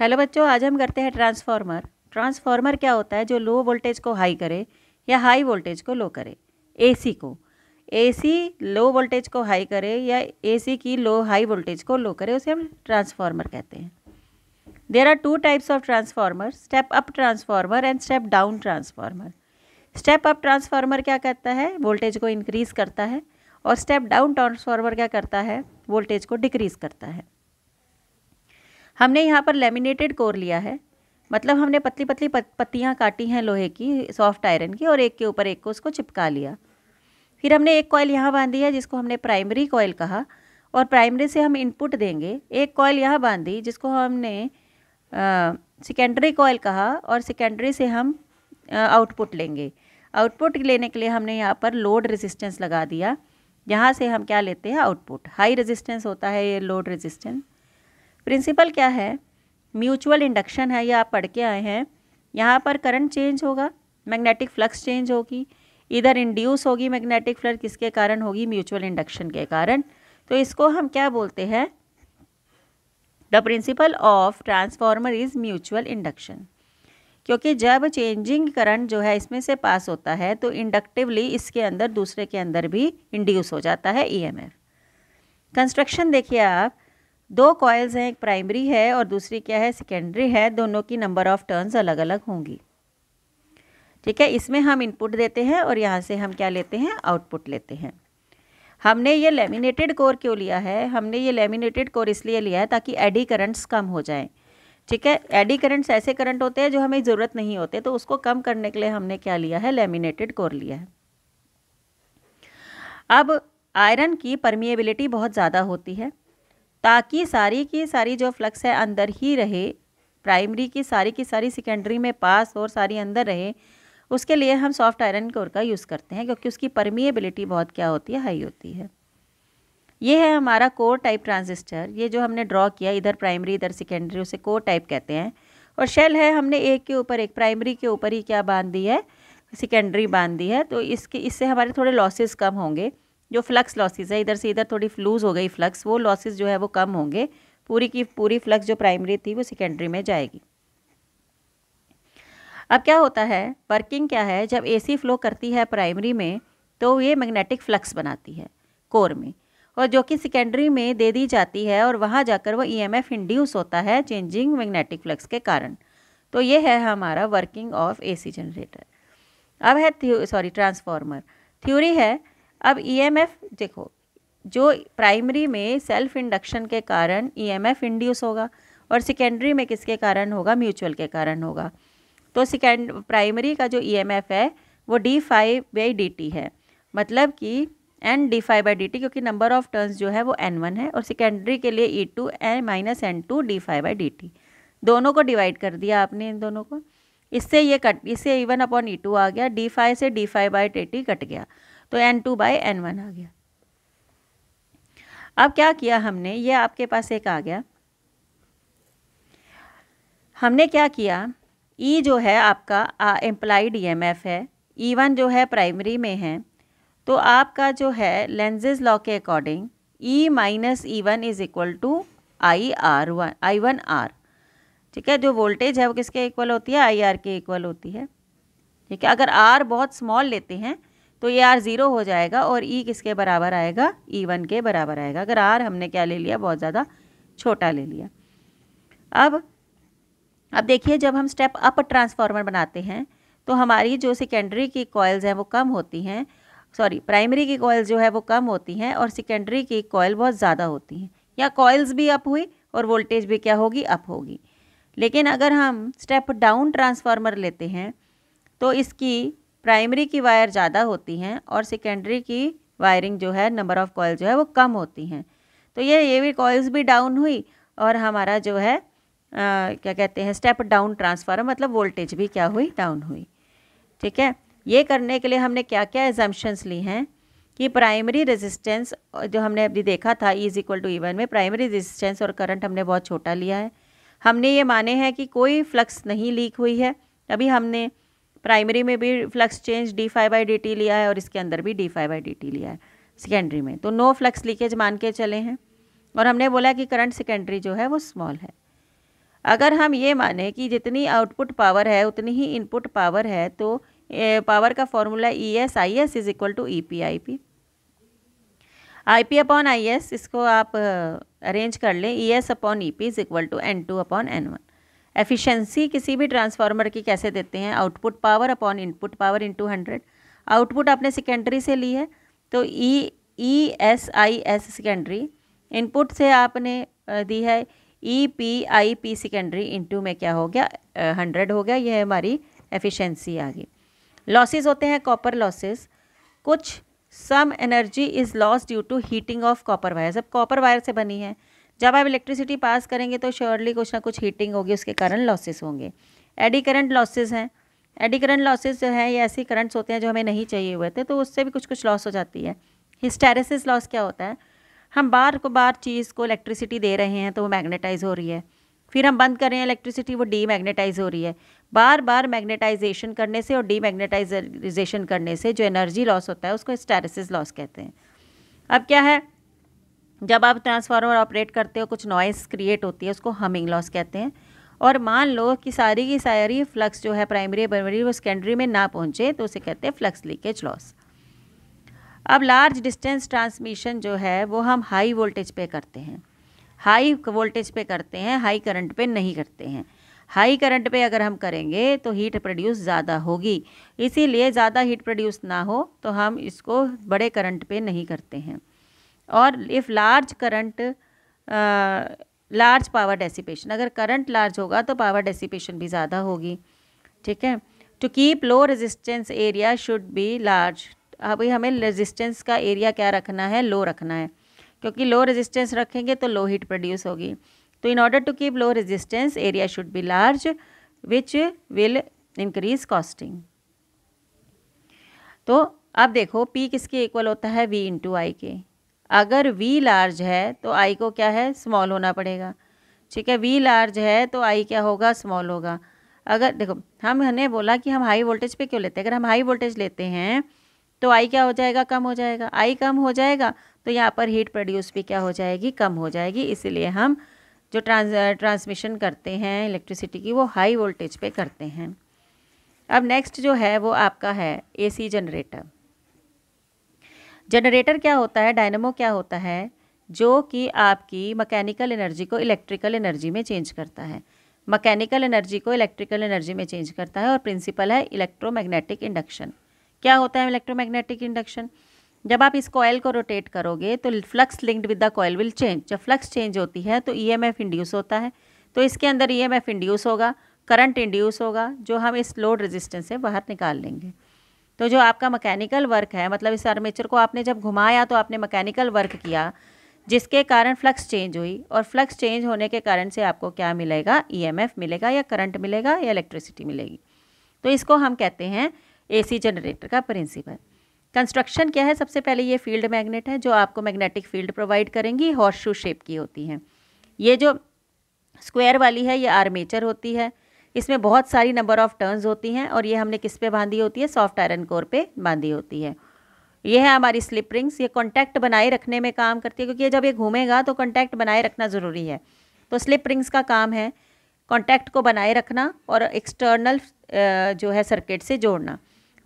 hello बच्चों आज हम करते हैं ट्रांसफार्मर ट्रांसफार्मर क्या होता है जो लो वोल्टेज को हाई करे या हाई वोल्टेज को लो करे एसी को एसी लो वोल्टेज को हाई करे या एसी की लो हाई वोल्टेज को लो करे उसे हम ट्रांसफार्मर कहते हैं there are two types of transformer step up transformer and step down transformer step up transformer क्या करता है वोल्टेज को इंक्रीज़ करता है और स्टेप डाउन ट्रांसफार्मर क्या करता है वोल्टेज को डिक्रीज़ करता है हमने यहाँ पर लेमिनेटेड कोर लिया है मतलब हमने पतली पतली पत्तियाँ काटी हैं लोहे की सॉफ्ट आयरन की और एक के ऊपर एक को उसको चिपका लिया फिर हमने एक कॉयल यहाँ बांधी है जिसको हमने प्राइमरी कॉयल कहा और प्राइमरी से हम इनपुट देंगे एक कॉयल यहाँ बांधी जिसको हमने सेकेंडरी कॉयल कहा और सेकेंडरी से हम आउटपुट लेंगे आउटपुट लेने के लिए हमने यहाँ पर लोड रेजिस्टेंस लगा दिया यहाँ से हम क्या लेते हैं आउटपुट हाई रेजिस्टेंस होता है ये लोड रेजिस्टेंस प्रिंसिपल क्या है म्यूचुअल इंडक्शन है ये आप पढ़ के आए हैं यहाँ पर करंट चेंज होगा मैग्नेटिक फ्लक्स चेंज होगी इधर इंड्यूस होगी मैग्नेटिक फ्लक्स किसके कारण होगी म्यूचुअल इंडक्शन के कारण तो इसको हम क्या बोलते हैं the principle of transformer is mutual induction क्योंकि जब चेंजिंग करंट जो है इसमें से पास होता है तो इंडक्टिवली इसके अंदर दूसरे के अंदर भी इंड्यूस हो जाता है एफ e कंस्ट्रक्शन देखिए आप दो कॉयल्स हैं एक प्राइमरी है और दूसरी क्या है सेकेंडरी है दोनों की नंबर ऑफ़ टर्न्स अलग अलग होंगी ठीक है इसमें हम इनपुट देते हैं और यहाँ से हम क्या लेते हैं आउटपुट लेते हैं हमने ये लेमिनेटेड कोर क्यों लिया है हमने ये लेमिनेटेड कोर इसलिए लिया है ताकि एडी करंट्स कम हो जाएं ठीक है एडी करंट्स ऐसे करंट होते हैं जो हमें ज़रूरत नहीं होते तो उसको कम करने के लिए हमने क्या लिया है लेमिनेटेड कोर लिया है अब आयरन की परमिएबिलिटी बहुत ज़्यादा होती है ताकि सारी की सारी जो फ्लक्स है अंदर ही रहे प्राइमरी की सारी की सारी सेकेंडरी में पास और सारी अंदर रहे उसके लिए हम सॉफ्ट आयरन कोर का यूज़ करते हैं क्योंकि उसकी परमिएबिलिटी बहुत क्या होती है हाई होती है ये है हमारा कोर टाइप ट्रांजिस्टर ये जो हमने ड्रॉ किया इधर प्राइमरी इधर सेकेंडरी उसे कोर टाइप कहते हैं और शेल है हमने एक के ऊपर एक प्राइमरी के ऊपर ही क्या बांध दी है सेकेंडरी बांध दी है तो इसके इससे हमारे थोड़े लॉसेस कम होंगे जो फ्लक्स लॉसेज है इधर से इधर थोड़ी लूज़ हो गई फ्लक्स वो लॉसेज जो है वो कम होंगे पूरी की पूरी फ्लक्स जो प्राइमरी थी वो सेकेंडरी में जाएगी अब क्या होता है वर्किंग क्या है जब एसी फ्लो करती है प्राइमरी में तो ये मैग्नेटिक फ्लक्स बनाती है कोर में और जो कि सेकेंडरी में दे दी जाती है और वहाँ जाकर वो ईएमएफ e इंड्यूस होता है चेंजिंग मैग्नेटिक फ्लक्स के कारण तो ये है हमारा वर्किंग ऑफ एसी जनरेटर अब है सॉरी ट्रांसफार्मर थ्योरी है अब ईएमएफ e देखो जो प्राइमरी में सेल्फ इंडक्शन के कारण ईएमएफ e इंड्यूस होगा और सेकेंडरी में किसके कारण होगा म्यूचुअल के कारण होगा तो सेकेंड प्राइमरी का जो ईएमएफ e है वो d phi by d t है मतलब कि N d phi by d t क्योंकि नंबर ऑफ टर्न्स जो है वो एन वन है और सेकेंडरी के लिए E two N minus N two d phi by d t दोनों को डिवाइड कर दिया आपने इन दोनों को इससे ये कट इससे इवन अपॉन ई टू आ गया डी फाइव से d phi by d t cut गया तो N two by N one आ गया अब क्या किया हमने ये आपके पास एक आ गया हमने क्या किया ई e जो है आपका एम्प्लाइड ई एम एफ है ई e वन जो है प्राइमरी में है तो आपका जो है लेंजेज लॉ के according E minus E one is equal to I R one I one R ठीक है जो वोल्टेज है वो किसके इक्वल होती है आई आर के इक्वल होती है ठीक है अगर आर बहुत स्मॉल लेते हैं तो ये आर ज़ीरो हो जाएगा और ई e किसके बराबर आएगा ई e वन के बराबर आएगा अगर आर हमने क्या ले लिया बहुत ज़्यादा छोटा ले लिया अब अब देखिए जब हम स्टेप अप ट्रांसफार्मर बनाते हैं तो हमारी जो सेकेंडरी की कॉयल्स हैं वो कम होती हैं सॉरी प्राइमरी की कॉयल्स जो है वो कम होती हैं और सेकेंडरी की कॉयल बहुत ज़्यादा होती हैं या कॉयल्स भी अप हुई और वोल्टेज भी क्या होगी अप होगी लेकिन अगर हम स्टेप डाउन ट्रांसफार्मर लेते हैं तो इसकी प्राइमरी की वायर ज़्यादा होती हैं और सेकेंडरी की वायरिंग जो है नंबर ऑफ़ कॉयल जो है वो कम होती हैं तो ये ये भी कॉयल्स भी डाउन हुई और हमारा जो है आ, क्या कहते हैं स्टेप डाउन ट्रांसफार्मर मतलब वोल्टेज भी क्या हुई डाउन हुई ठीक है ये करने के लिए हमने क्या क्या एजम्पन्स ली हैं कि प्राइमरी रेजिस्टेंस जो हमने अभी देखा था E is equal to E one में प्राइमरी रेजिस्टेंस और करंट हमने बहुत छोटा लिया है हमने ये माने हैं कि कोई फ्लक्स नहीं लीक हुई है अभी हमने प्राइमरी में भी flux change d phi by d t लिया है और इसके अंदर भी d phi by d t लिया है सेकेंडरी में तो नो फ्लक्स लीकेज मान के चले हैं और हमने बोला कि करंट सेकेंडरी जो है वो स्मॉल है अगर हम ये माने कि जितनी आउटपुट पावर है उतनी ही इनपुट पावर है तो पावर का formula E S I S is equal to E P I P I P upon I S इसको आप अरेंज कर लें E S upon E P is equal to N two upon N one efficiency किसी भी transformer की कैसे देते हैं output power upon input power into hundred output आपने सेकेंडरी से ली है तो E E S I S secondary input से आपने दी है E P I P secondary into में क्या हो गया हंड्रेड हो गया यह हमारी एफिशिएंसी आ गई लॉसेज होते हैं कॉपर लॉसेज कुछ some energy is loss due to heating of copper wire जब कॉपर वायर से बनी है जब आप इलेक्ट्रिसिटी पास करेंगे तो श्योरली कुछ ना कुछ हीटिंग होगी उसके कारण लॉसेस होंगे एडी करंट लॉसेस हैं एडी करंट लॉसेस जो हैं ये ऐसे करंट्स होते हैं जो हमें नहीं चाहिए हुए थे तो उससे भी कुछ कुछ लॉस हो जाती है हिस्टेरेसिस लॉस क्या होता है हम बार को बार चीज़ को इलेक्ट्रिसिटी दे रहे हैं तो वो मैग्नेटाइज हो रही है फिर हम बंद कर रहे हैं इलेक्ट्रिसिटी वो डी मैग्नेटाइज हो रही है बार बार मैग्नेटाइजेशन करने से और डी मैग्नेटाइजेशन करने से जो एनर्जी लॉस होता है उसको हिस्टेरेसिस लॉस कहते हैं अब क्या है जब आप ट्रांसफार्मर ऑपरेट करते हो कुछ नॉइस क्रिएट होती है उसको हमिंग लॉस कहते हैं और मान लो कि सारी की सारी फ्लक्स जो है प्राइमरी प्राइमरी वो सेकेंडरी में ना पहुँचे तो उसे कहते हैं फ्लक्स लीकेज लॉस अब लार्ज डिस्टेंस ट्रांसमिशन जो है वो हम हाई वोल्टेज पे करते हैं हाई वोल्टेज पे करते हैं हाई करंट पे नहीं करते हैं हाई करंट पे अगर हम करेंगे तो हीट प्रोड्यूस ज़्यादा होगी इसीलिए ज़्यादा हीट प्रोड्यूस ना हो तो हम इसको बड़े करंट पे नहीं करते हैं और if large current large power dissipation अगर करंट लार्ज होगा तो पावर डेसिपेशन भी ज़्यादा होगी ठीक है to keep low resistance area should be large अभी हमें रेजिस्टेंस का एरिया क्या रखना है लो रखना है क्योंकि लो रेजिस्टेंस रखेंगे तो लो हीट प्रोड्यूस होगी तो in order to keep low resistance area should be large which will increase costing तो अब देखो पी किसके इक्वल होता है वी इंटू आई के अगर वी लार्ज है तो आई को क्या है स्मॉल होना पड़ेगा ठीक है वी लार्ज है तो आई क्या होगा स्मॉल होगा अगर देखो हम हमने बोला कि हम हाई वोल्टेज पे क्यों लेते हैं अगर हम हाई वोल्टेज लेते हैं तो आई क्या हो जाएगा कम हो जाएगा आई कम हो जाएगा तो यहाँ पर हीट प्रोड्यूस भी क्या हो जाएगी कम हो जाएगी इसीलिए हम जो ट्रांस ट्रांसमिशन करते हैं इलेक्ट्रिसिटी की वो हाई वोल्टेज पे करते हैं अब नेक्स्ट जो है वो आपका है एसी जनरेटर जनरेटर क्या होता है डायनमो क्या होता है जो कि आपकी मैकेनिकल एनर्जी को इलेक्ट्रिकल एनर्जी में चेंज करता है मैकेनिकल एनर्जी को इलेक्ट्रिकल एनर्जी में चेंज करता है और प्रिंसिपल है इलेक्ट्रोमैग्नेटिक इंडक्शन क्या होता है इलेक्ट्रोमैग्नेटिक इंडक्शन जब आप इस कॉयल को रोटेट करोगे तो flux linked with the coil will change जब फ्लक्स चेंज होती है तो ईएमएफ इंड्यूस होता है तो इसके अंदर ईएमएफ इंड्यूस होगा करंट इंड्यूस होगा जो हम इस लोड रेजिस्टेंस से बाहर निकाल लेंगे तो जो आपका मैकेनिकल वर्क है मतलब इस आर्मेचर को आपने जब घुमाया तो आपने मैकेनिकल वर्क किया जिसके कारण फ्लक्स चेंज हुई और फ्लक्स चेंज होने के कारण से आपको क्या मिलेगा ईएमएफ e मिलेगा या करंट मिलेगा या इलेक्ट्रिसिटी मिलेगी तो इसको हम कहते हैं एसी जनरेटर का प्रिंसिपल कंस्ट्रक्शन क्या है सबसे पहले ये फील्ड मैग्नेट है जो आपको मैग्नेटिक फील्ड प्रोवाइड करेंगी हॉर्स शू शेप की होती हैं ये जो स्क्वायर वाली है ये आर्मेचर होती है इसमें बहुत सारी नंबर ऑफ़ टर्न्स होती हैं और ये हमने किस पे बांधी होती है सॉफ्ट आयरन कोर पे बांधी होती है ये है हमारी स्लिप रिंग्स ये कॉन्टैक्ट बनाए रखने में काम करती है क्योंकि जब ये घूमेगा तो कॉन्टैक्ट बनाए रखना ज़रूरी है तो स्लिप रिंग्स का काम है कॉन्टैक्ट को बनाए रखना और एक्सटर्नल जो है सर्किट से जोड़ना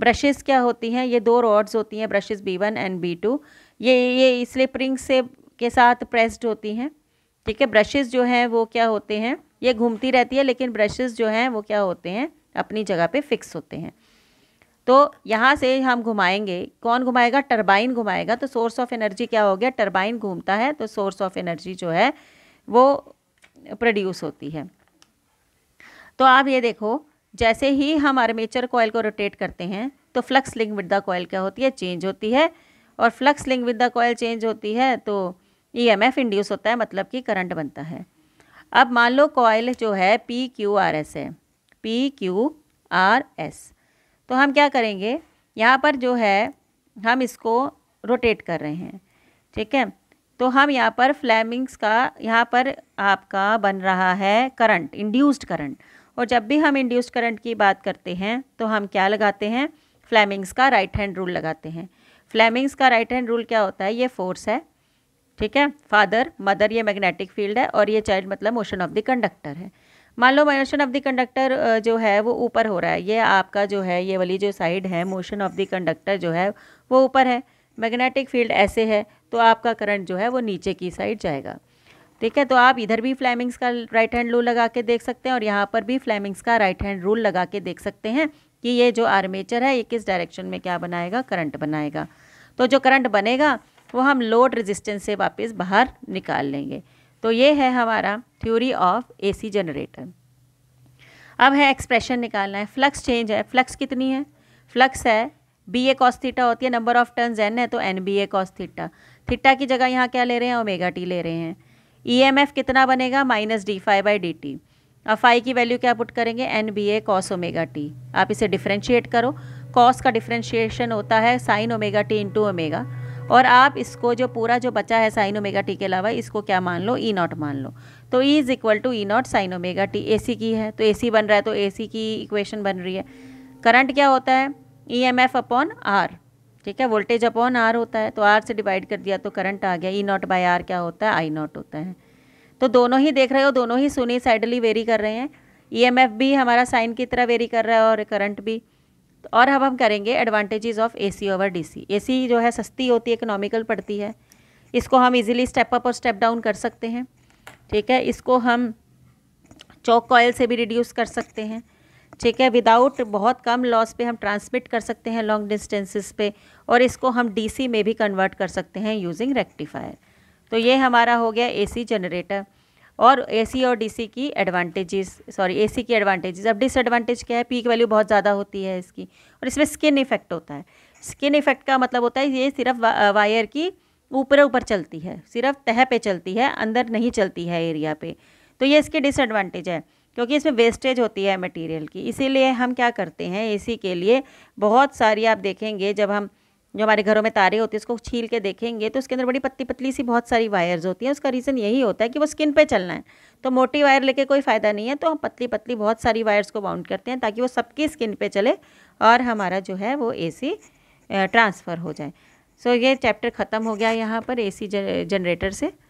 ब्रशेस क्या होती हैं ये दो रॉड्स होती हैं brushes B one and B two ये ये स्लिप रिंग्स से के साथ प्रेस्ड होती हैं ठीक है ब्रशेस जो हैं वो क्या होते हैं ये घूमती रहती है लेकिन ब्रशेस जो हैं वो क्या होते हैं अपनी जगह पे फिक्स होते हैं तो यहाँ से हम घुमाएंगे कौन घुमाएगा टरबाइन घुमाएगा तो सोर्स ऑफ एनर्जी क्या हो गया टरबाइन घूमता है तो सोर्स ऑफ एनर्जी जो है वो प्रोड्यूस होती है तो आप ये देखो जैसे ही हम आर्मेचर कोयल को रोटेट करते हैं तो flux link with the coil क्या होती है चेंज होती है और flux link with the coil change होती है तो एफ e इंड्यूस होता है मतलब कि करंट बनता है अब मान लो कॉयल जो है पी क्यू आर एस है पी क्यू आर एस तो हम क्या करेंगे यहाँ पर जो है हम इसको रोटेट कर रहे हैं ठीक है तो हम यहाँ पर फ्लैमिंग्स का यहाँ पर आपका बन रहा है करंट इंड्यूस्ड करंट और जब भी हम इंड्यूस्ड करंट की बात करते हैं तो हम क्या लगाते हैं फ्लैमिंग्स का राइट हैंड रूल लगाते हैं फ्लैमिंग्स का राइट हैंड रूल क्या होता है ये फोर्स है ठीक है फादर मदर ये मैग्नेटिक फील्ड है और ये चाइल्ड मतलब मोशन ऑफ द कंडक्टर है मान लो मोशन ऑफ द कंडक्टर जो है वो ऊपर हो रहा है ये आपका जो है ये वाली जो साइड है मोशन ऑफ द कंडक्टर जो है वो ऊपर है मैग्नेटिक फील्ड ऐसे है तो आपका करंट जो है वो नीचे की साइड जाएगा ठीक है तो आप इधर भी फ्लैमिंग्स का राइट हैंड रूल लगा के देख सकते हैं और यहाँ पर भी फ्लैमिंग्स का राइट हैंड रूल लगा के देख सकते हैं कि ये जो आर्मेचर है ये किस डायरेक्शन में क्या बनाएगा करंट बनाएगा तो जो करंट बनेगा वो हम लोड रेजिस्टेंस से वापस बाहर निकाल लेंगे तो ये है हमारा थ्योरी ऑफ एसी जनरेटर अब है एक्सप्रेशन निकालना है फ्लक्स चेंज है फ्लक्स कितनी है फ्लक्स है बी ए कॉस थीटा होती है नंबर ऑफ टर्न्स एन है तो N B A cos theta theta की जगह यहाँ क्या ले रहे हैं ओमेगा टी ले रहे हैं ई एम एफ कितना बनेगा minus d phi by d t अब फाई की वैल्यू क्या पुट करेंगे N B A cos omega t आप इसे डिफ्रेंशिएट करो कॉस का डिफ्रेंशिएशन होता है sine omega t into omega और आप इसको जो पूरा जो बचा है साइन ओमेगा टी के अलावा इसको क्या मान लो ई e नॉट मान लो तो E is equal to E nought sine omega t A C की है तो ए सी बन रहा है तो ए सी की इक्वेशन बन रही है करंट क्या होता है E M F upon R ठीक है वोल्टेज अपॉन आर होता है तो आर से डिवाइड कर दिया तो करंट आ गया ई नॉट बाई आर क्या होता है आई नॉट होता है तो दोनों ही देख रहे हो दोनों ही सुनी साइडली वेरी कर रहे हैं ई एम एफ भी हमारा साइन की तरह वेरी कर रहा है और करंट भी और अब हम करेंगे advantages of AC over DC AC जो है सस्ती होती है इकोनॉमिकल पड़ती है इसको हम इजीली स्टेप अप और स्टेप डाउन कर सकते हैं ठीक है इसको हम चौक कॉयल से भी रिड्यूस कर सकते हैं ठीक है विदाउट बहुत कम लॉस पे हम ट्रांसमिट कर सकते हैं लॉन्ग डिस्टेंसेस पे और इसको हम डीसी में भी कन्वर्ट कर सकते हैं यूजिंग रेक्टिफायर तो ये हमारा हो गया एसी जनरेटर और एसी और डीसी की एडवांटेजेस सॉरी एसी की एडवांटेजेस अब डिसएडवांटेज क्या है पीक वैल्यू बहुत ज़्यादा होती है इसकी और इसमें स्किन इफेक्ट होता है स्किन इफेक्ट का मतलब होता है ये सिर्फ वा, वायर की ऊपर ऊपर चलती है सिर्फ तह पे चलती है अंदर नहीं चलती है एरिया पे तो ये इसके डिसएडवांटेज है क्योंकि इसमें वेस्टेज होती है मटेरियल की इसीलिए हम क्या करते हैं एसी के लिए बहुत सारी आप देखेंगे जब हम जो हमारे घरों में तारे होते हैं उसको छील के देखेंगे तो उसके अंदर बड़ी पत्ती पतली सी बहुत सारी वायर्स होती हैं उसका रीज़न यही होता है कि वो स्किन पे चलना है तो मोटी वायर लेके कोई फ़ायदा नहीं है तो हम पतली पतली बहुत सारी वायर्स को बाउंड करते हैं ताकि वो सबकी स्किन पे चले और हमारा जो है वो ए ट्रांसफ़र हो जाए सो ये चैप्टर ख़त्म हो गया यहाँ पर ए जनरेटर से